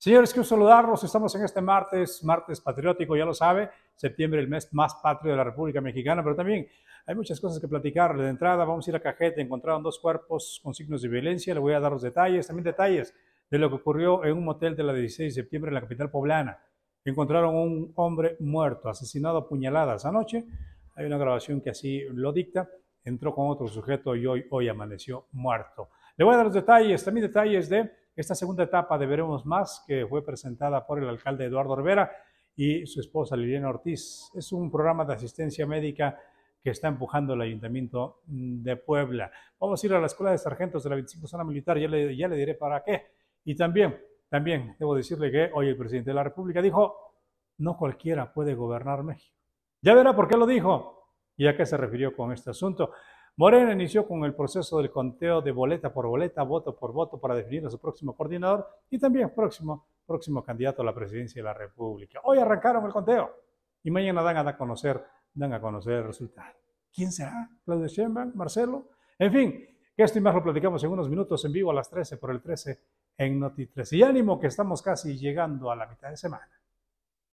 Señores, quiero saludarlos. Estamos en este martes, martes patriótico, ya lo sabe, septiembre, el mes más patrio de la República Mexicana, pero también hay muchas cosas que platicar. De entrada, vamos a ir a Cajete, encontraron dos cuerpos con signos de violencia. Le voy a dar los detalles, también detalles de lo que ocurrió en un motel de la 16 de septiembre en la capital poblana. Encontraron un hombre muerto, asesinado a puñaladas anoche. Hay una grabación que así lo dicta. Entró con otro sujeto y hoy, hoy amaneció muerto. Le voy a dar los detalles, también detalles de esta segunda etapa de Veremos Más, que fue presentada por el alcalde Eduardo Rivera y su esposa Liliana Ortiz, es un programa de asistencia médica que está empujando el Ayuntamiento de Puebla. Vamos a ir a la Escuela de Sargentos de la 25 Zona Militar, ya le, ya le diré para qué. Y también, también debo decirle que hoy el presidente de la República dijo, no cualquiera puede gobernar México. Ya verá por qué lo dijo y a qué se refirió con este asunto. Morena inició con el proceso del conteo de boleta por boleta, voto por voto, para definir a su próximo coordinador y también próximo, próximo candidato a la presidencia de la República. Hoy arrancaron el conteo y mañana dan a conocer, dan a conocer el resultado. ¿Quién será? ¿Claudio Sheinbaum? ¿Marcelo? En fin, que esto y más lo platicamos en unos minutos en vivo a las 13 por el 13 en Noti 13. Y ánimo que estamos casi llegando a la mitad de semana.